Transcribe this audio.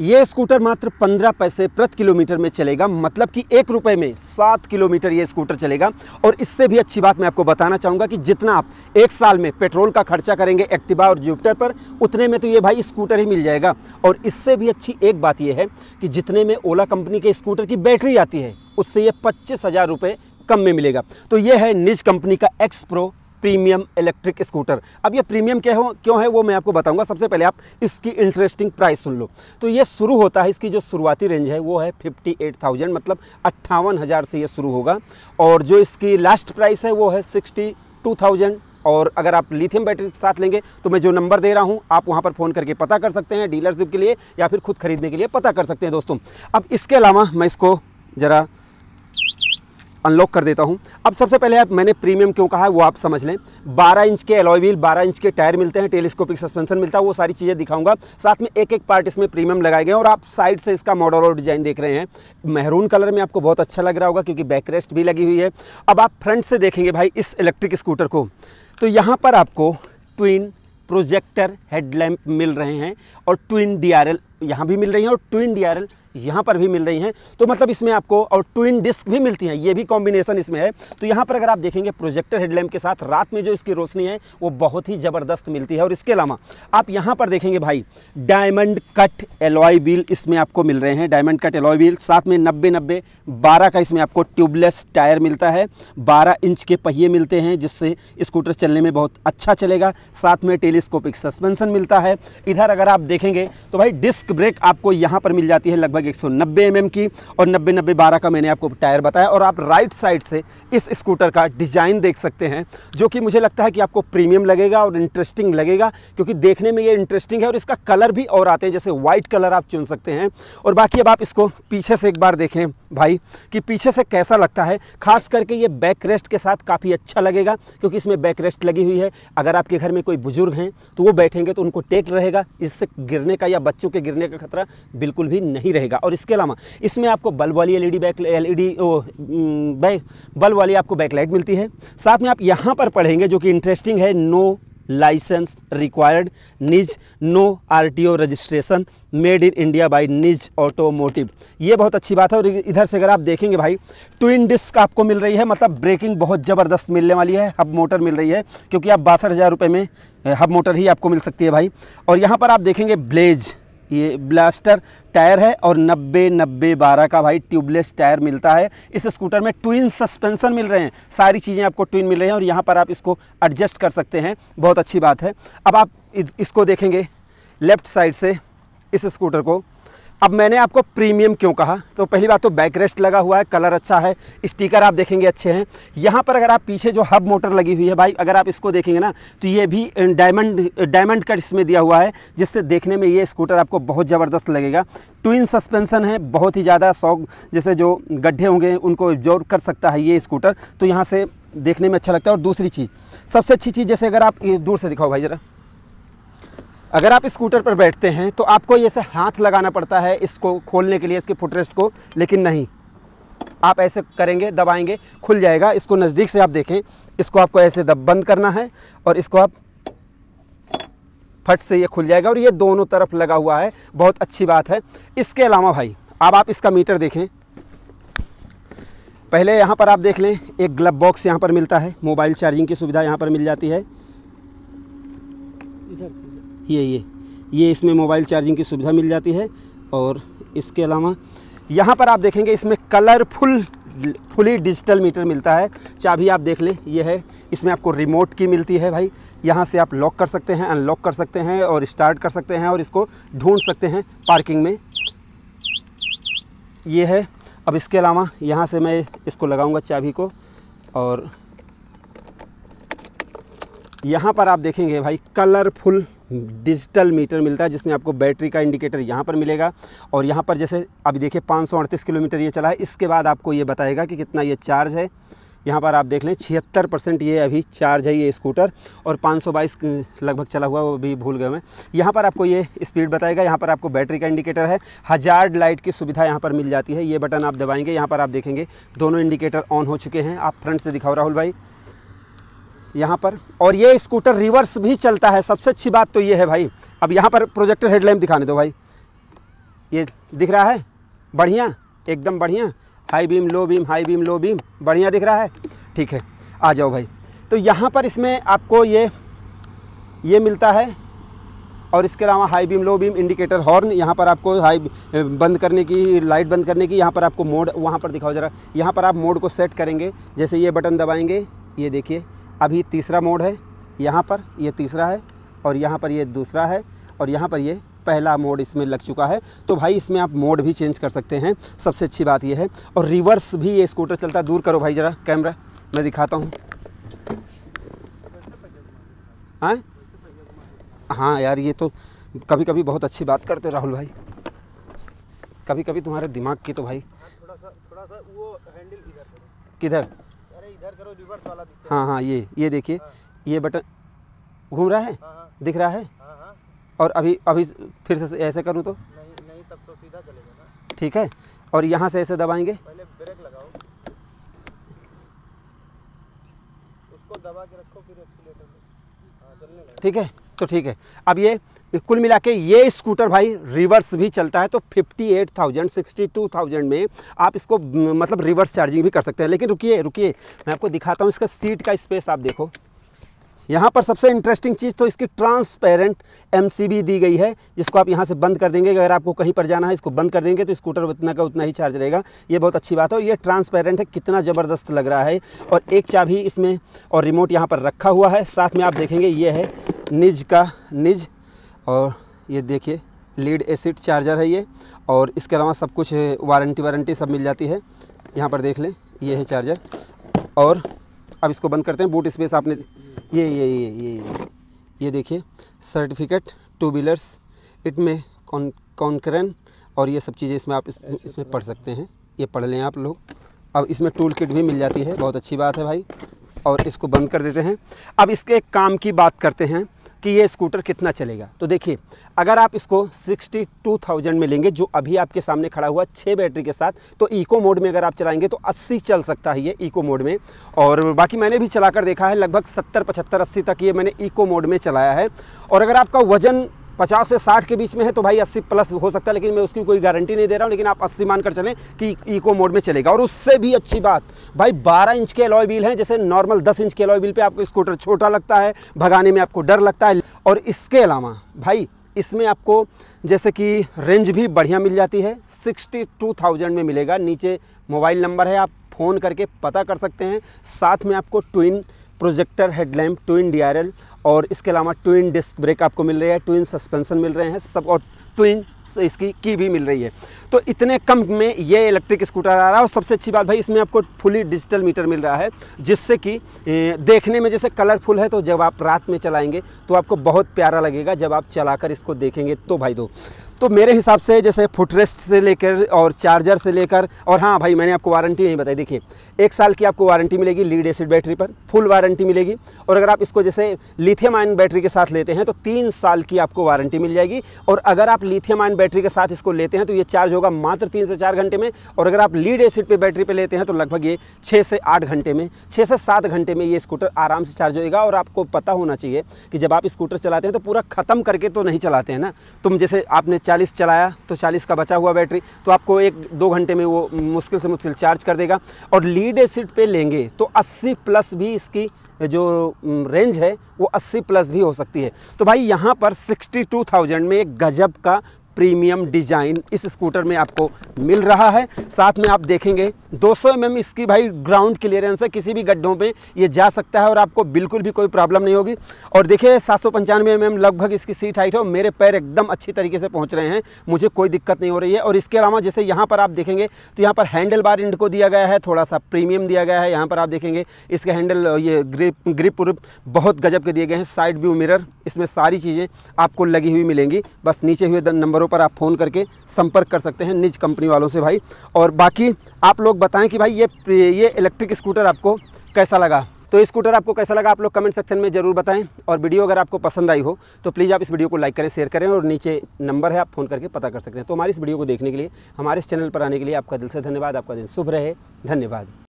ये स्कूटर मात्र पंद्रह पैसे प्रति किलोमीटर में चलेगा मतलब कि एक रुपये में सात किलोमीटर ये स्कूटर चलेगा और इससे भी अच्छी बात मैं आपको बताना चाहूँगा कि जितना आप एक साल में पेट्रोल का खर्चा करेंगे एक्टिवा और जुपिटर पर उतने में तो ये भाई स्कूटर ही मिल जाएगा और इससे भी अच्छी एक बात यह है कि जितने में ओला कंपनी के स्कूटर की बैटरी आती है उससे ये पच्चीस हज़ार रुपये कम में मिलेगा तो ये है निज कंपनी का X pro premium electric scooter अब ये प्रीमियम क्या हो क्यों है वो मैं आपको बताऊंगा सबसे पहले आप इसकी इंटरेस्टिंग प्राइस सुन लो तो ये शुरू होता है इसकी जो शुरुआती रेंज है वो है फिफ्टी एट थाउजेंड मतलब अट्ठावन हज़ार से ये शुरू होगा और जो इसकी लास्ट प्राइस है वो है सिक्सटी टू थाउजेंड और अगर आप लिथियम बैटरी के साथ लेंगे तो मैं जो नंबर दे रहा हूँ आप वहाँ पर फ़ोन करके पता कर सकते हैं डीलरशिप के लिए या फिर खुद खरीदने के लिए पता कर सकते हैं दोस्तों अब इसके अलावा मैं इसको ज़रा अनलॉक कर देता हूँ अब सबसे पहले आप मैंने प्रीमियम क्यों कहा है वो आप समझ लें 12 इंच के एलॉय व्हील 12 इंच के टायर मिलते हैं टेलीस्कोपिक सस्पेंशन मिलता है वो सारी चीज़ें दिखाऊंगा साथ में एक एक पार्ट इसमें प्रीमियम लगाए गए और आप साइड से इसका मॉडल और डिज़ाइन देख रहे हैं मेहरून कलर में आपको बहुत अच्छा लग रहा होगा क्योंकि बैक रेस्ट भी लगी हुई है अब आप फ्रंट से देखेंगे भाई इस इलेक्ट्रिक स्कूटर को तो यहाँ पर आपको ट्विन प्रोजेक्टर हेडलैम्प मिल रहे हैं और ट्विन डी यहाँ भी मिल रही है और ट्विन डी यहाँ पर भी मिल रही हैं तो मतलब इसमें आपको और ट्विन डिस्क भी मिलती हैं ये भी कॉम्बिनेशन इसमें है तो यहाँ पर अगर आप देखेंगे प्रोजेक्टर हेडलैम्प के साथ रात में जो इसकी रोशनी है वो बहुत ही ज़बरदस्त मिलती है और इसके अलावा आप यहाँ पर देखेंगे भाई डायमंड कट एलॉय व्हील इसमें आपको मिल रहे हैं डायमंड कट एलॉय व्हील साथ में नब्बे नब्बे बारह का इसमें आपको ट्यूबलेस टायर मिलता है बारह इंच के पहिए मिलते हैं जिससे स्कूटर चलने में बहुत अच्छा चलेगा साथ में टेलीस्कोपिक सस्पेंसन मिलता है इधर अगर आप देखेंगे तो भाई डिस्क ब्रेक आपको यहाँ पर मिल जाती है लगभग लगभग 190 एम की और 90 नब्बे बारह का मैंने आपको टायर बताया और आप राइट साइड से इस स्कूटर का डिज़ाइन देख सकते हैं जो कि मुझे लगता है कि आपको प्रीमियम लगेगा और इंटरेस्टिंग लगेगा क्योंकि देखने में ये इंटरेस्टिंग है और इसका कलर भी और आते हैं जैसे वाइट कलर आप चुन सकते हैं और बाकी अब आप इसको पीछे से एक बार देखें भाई कि पीछे से कैसा लगता है खास करके ये बैक रेस्ट के साथ काफ़ी अच्छा लगेगा क्योंकि इसमें बैक रेस्ट लगी हुई है अगर आपके घर में कोई बुजुर्ग हैं तो वो बैठेंगे तो उनको टेक रहेगा इससे गिरने का या बच्चों के गिरने का खतरा बिल्कुल भी नहीं रहेगा मिलेगा और इसके अलावा इसमें आपको बल्ब वाली LED back LED back bulb वाली आपको बैकलाइट मिलती है साथ में आप यहाँ पर पढ़ेंगे जो कि इंटरेस्टिंग है no licence required Nij no RTO registration made in India by Nij automotive ये बहुत अच्छी बात है और इधर से अगर आप देखेंगे भाई ट्विन डिस्क आपको मिल रही है मतलब ब्रेकिंग बहुत ज़बरदस्त मिलने वाली है हब मोटर मिल रही है क्योंकि आप बासठ हज़ार रुपये में हब मोटर ही आपको मिल सकती है भाई और यहाँ पर आप देखेंगे ब्लेज़ ये ब्लास्टर टायर है और नब्बे नब्बे बारह का भाई ट्यूबलेस टायर मिलता है इस स्कूटर में ट्विन सस्पेंसन मिल रहे हैं सारी चीज़ें आपको ट्विन मिल रही हैं और यहाँ पर आप इसको एडजस्ट कर सकते हैं बहुत अच्छी बात है अब आप इसको देखेंगे लेफ़्ट साइड से इस स्कूटर को अब मैंने आपको प्रीमियम क्यों कहा तो पहली बात तो बैक रेस्ट लगा हुआ है कलर अच्छा है स्टिकर आप देखेंगे अच्छे हैं यहाँ पर अगर आप पीछे जो हब मोटर लगी हुई है भाई अगर आप इसको देखेंगे ना तो ये भी डायमंड डायमंड कट इसमें दिया हुआ है जिससे देखने में ये स्कूटर आपको बहुत ज़बरदस्त लगेगा ट्विन सस्पेंसन है बहुत ही ज़्यादा शौक जैसे जो गड्ढे होंगे उनको एब्जॉर्व कर सकता है ये स्कूटर तो यहाँ से देखने में अच्छा लगता है और दूसरी चीज़ सबसे अच्छी चीज़ जैसे अगर आप दूर से दिखाओ भाई ज़रा अगर आप स्कूटर पर बैठते हैं तो आपको ये से हाथ लगाना पड़ता है इसको खोलने के लिए इसके फुटरेस्ट को लेकिन नहीं आप ऐसे करेंगे दबाएंगे खुल जाएगा इसको नज़दीक से आप देखें इसको आपको ऐसे दब बंद करना है और इसको आप फट से ये खुल जाएगा और ये दोनों तरफ लगा हुआ है बहुत अच्छी बात है इसके अलावा भाई अब आप इसका मीटर देखें पहले यहाँ पर आप देख लें एक ग्लब बॉक्स यहाँ पर मिलता है मोबाइल चार्जिंग की सुविधा यहाँ पर मिल जाती है इधर ये ये ये इसमें मोबाइल चार्जिंग की सुविधा मिल जाती है और इसके अलावा यहाँ पर आप देखेंगे इसमें कलरफुल फुली डिजिटल मीटर मिलता है चाबी आप देख लें ये है इसमें आपको रिमोट की मिलती है भाई यहाँ से आप लॉक कर सकते हैं अनलॉक कर सकते हैं और स्टार्ट कर सकते हैं और इसको ढूंढ सकते हैं पार्किंग में ये है अब इसके अलावा यहाँ से मैं इसको लगाऊंगा चाबी को और यहाँ पर आप देखेंगे भाई कलरफुल डिजिटल मीटर मिलता है जिसमें आपको बैटरी का इंडिकेटर यहाँ पर मिलेगा और यहाँ पर जैसे अभी देखिए पाँच किलोमीटर ये चला है इसके बाद आपको ये बताएगा कि कितना ये चार्ज है यहाँ पर आप देख लें छिहत्तर परसेंट ये अभी चार्ज है ये स्कूटर और 522 लगभग चला हुआ वो भी भूल गए मैं यहाँ पर आपको ये स्पीड बताएगा यहाँ पर आपको बैटरी का इंडिकेटर है हजार्ड लाइट की सुविधा यहाँ पर मिल जाती है ये बटन आप दबाएंगे यहाँ पर आप देखेंगे दोनों इंडिकेटर ऑन हो चुके हैं आप फ्रंट से दिखाओ राहुल भाई यहाँ पर और ये स्कूटर रिवर्स भी चलता है सबसे अच्छी बात तो ये है भाई अब यहाँ पर प्रोजेक्टर हेडलैम्प दिखाने दो भाई ये दिख रहा है बढ़िया एकदम बढ़िया high beam low beam high beam low beam बढ़िया दिख रहा है ठीक है आ जाओ भाई तो यहाँ पर इसमें आपको ये ये मिलता है और इसके अलावा high beam low beam indicator horn यहाँ पर आपको हाई बंद करने की लाइट बंद करने की यहाँ पर आपको मोड वहाँ पर दिखाओ ज़रा यहाँ पर आप मोड को सेट करेंगे जैसे ये बटन दबाएंगे ये देखिए अभी तीसरा मोड़ है यहाँ पर ये तीसरा है और यहाँ पर ये दूसरा है और यहाँ पर ये पहला मोड इसमें लग चुका है तो भाई इसमें आप मोड भी चेंज कर सकते हैं सबसे अच्छी बात यह है और रिवर्स भी ये स्कूटर चलता है दूर करो भाई ज़रा कैमरा मैं दिखाता हूँ हाँ हाँ यार ये तो कभी कभी बहुत अच्छी बात करते हो राहुल भाई कभी कभी तुम्हारे दिमाग की तो भाई हाँ, किधर हाँ हाँ ये ये देखिए हाँ। ये बटन घूम रहा है हाँ, हाँ। दिख रहा है और अभी अभी फिर से ऐसे करूँ तो, तो ठीक है और यहाँ से ऐसे दबाएंगे पहले ब्रेक लगाओ उसको दबा के रखो फिर एक्सीटर ठीक है तो ठीक है अब ये कुल मिला के ये स्कूटर भाई रिवर्स भी चलता है तो 58,000 62,000 में आप इसको मतलब रिवर्स चार्जिंग भी कर सकते हैं लेकिन रुकिए रुकिए मैं आपको दिखाता हूँ इसका सीट का स्पेस आप देखो यहाँ पर सबसे इंटरेस्टिंग चीज़ तो इसकी ट्रांसपेरेंट एमसीबी दी गई है जिसको आप यहाँ से बंद कर देंगे अगर आपको कहीं पर जाना है इसको बंद कर देंगे तो स्कूटर उतना का उतना ही चार्ज रहेगा ये बहुत अच्छी बात है और ये ट्रांसपेरेंट है कितना ज़बरदस्त लग रहा है और एक चाबी इसमें और रिमोट यहाँ पर रखा हुआ है साथ में आप देखेंगे ये है निज का निज और ये देखिए लीड एसिड चार्जर है ये और इसके अलावा सब कुछ वारंटी वारंटी सब मिल जाती है यहाँ पर देख लें ये है चार्जर और अब इसको बंद करते हैं बूट स्पेस आपने ये ये ये ये ये, ये देखिए सर्टिफिकेट टू व्हीलर्स इट में कौन कॉन्करन और ये सब चीज़ें इसमें आप इस, इसमें पढ़ सकते हैं ये पढ़ लें आप लोग अब इसमें टूल किट भी मिल जाती है बहुत अच्छी बात है भाई और इसको बंद कर देते हैं अब इसके काम की बात करते हैं कि ये स्कूटर कितना चलेगा तो देखिए अगर आप इसको 62,000 में लेंगे जो अभी आपके सामने खड़ा हुआ छः बैटरी के साथ तो इको मोड में अगर आप चलाएंगे तो 80 चल सकता है ये इको मोड में और बाकी मैंने भी चलाकर देखा है लगभग 70 75 80 तक ये मैंने इको मोड में चलाया है और अगर आपका वज़न पचास से साठ के बीच में है तो भाई अस्सी प्लस हो सकता है लेकिन मैं उसकी कोई गारंटी नहीं दे रहा हूँ लेकिन आप अस्सी मानकर चलें कि इको मोड में चलेगा और उससे भी अच्छी बात भाई बारह इंच के अलॉय व्हील हैं जैसे नॉर्मल दस इंच के अलॉय व्हील पर आपको स्कूटर छोटा लगता है भगाने में आपको डर लगता है और इसके अलावा भाई इसमें आपको जैसे कि रेंज भी बढ़िया मिल जाती है सिक्सटी टू थाउजेंड में मिलेगा नीचे मोबाइल नंबर है आप फ़ोन करके पता कर सकते हैं साथ में आपको twin projector headlamp twin DRL और इसके अलावा ट्विन डिस्क ब्रेक आपको मिल रही है ट्विन सस्पेंशन मिल रहे हैं सब और ट्विन इसकी की भी मिल रही है तो इतने कम में ये इलेक्ट्रिक स्कूटर आ रहा है और सबसे अच्छी बात भाई इसमें आपको फुली डिजिटल मीटर मिल रहा है जिससे कि देखने में जैसे कलरफुल है तो जब आप रात में चलाएंगे तो आपको बहुत प्यारा लगेगा जब आप चलाकर इसको देखेंगे तो भाई दो तो मेरे हिसाब से जैसे फुटरेस्ट से लेकर और चार्जर से लेकर और हाँ भाई मैंने आपको वारंटी नहीं बताई देखिए एक साल की आपको वारंटी मिलेगी लीड एसिड बैटरी पर फुल वारंटी मिलेगी और अगर आप इसको जैसे लिथियम आयन बैटरी के साथ लेते हैं तो तीन साल की आपको वारंटी मिल जाएगी और अगर आप लिथियम आयन बैटरी के साथ इसको लेते हैं तो ये चार्ज होगा मात्र तीन से चार घंटे में और अगर आप लीड एसिड पर बैटरी पर लेते हैं तो लगभग ये छः से आठ घंटे में छः से सात घंटे में ये स्कूटर आराम से चार्ज होएगा और आपको पता होना चाहिए कि जब आप स्कूटर चलाते हैं तो पूरा ख़त्म करके तो नहीं चलाते हैं ना तुम जैसे आपने चालीस चलाया तो चालीस का बचा हुआ बैटरी तो आपको एक दो घंटे में वो मुश्किल से मुश्किल चार्ज कर देगा और लीड एसिड पे लेंगे तो अस्सी प्लस भी इसकी जो रेंज है वो अस्सी प्लस भी हो सकती है तो भाई यहाँ पर सिक्सटी टू थाउजेंड में एक गजब का प्रीमियम डिज़ाइन इस स्कूटर में आपको मिल रहा है साथ में आप देखेंगे 200 सौ mm इसकी भाई ग्राउंड क्लियरेंस है किसी भी गड्ढों पे ये जा सकता है और आपको बिल्कुल भी कोई प्रॉब्लम नहीं होगी और देखिए सात सौ पंचानवे mm लगभग इसकी सीट हाइट है और मेरे पैर एकदम अच्छी तरीके से पहुँच रहे हैं मुझे कोई दिक्कत नहीं हो रही है और इसके अलावा जैसे यहाँ पर आप देखेंगे तो यहाँ पर हैंडल बार इंड को दिया गया है थोड़ा सा प्रीमियम दिया गया है यहाँ पर आप देखेंगे इसके हैंडल ये ग्रिप ग्रिप उप बहुत गजब के दिए गए हैं साइड व्यू मिरर इसमें सारी चीज़ें आपको लगी हुई मिलेंगी बस नीचे हुए नंबरों पर आप फ़ोन करके संपर्क कर सकते हैं निज कंपनी वालों से भाई और बाकी आप लोग बताएं कि भाई ये ये इलेक्ट्रिक स्कूटर आपको कैसा लगा तो स्कूटर आपको कैसा लगा आप लोग कमेंट सेक्शन में ज़रूर बताएं और वीडियो अगर आपको पसंद आई हो तो प्लीज़ आप इस वीडियो को लाइक करें शेयर करें और नीचे नंबर है आप फ़ोन करके पता कर सकते हैं तो हमारी इस वीडियो को देखने के लिए हमारे इस चैनल पर आने के लिए आपका दिल से धन्यवाद आपका दिन शुभ रहे धन्यवाद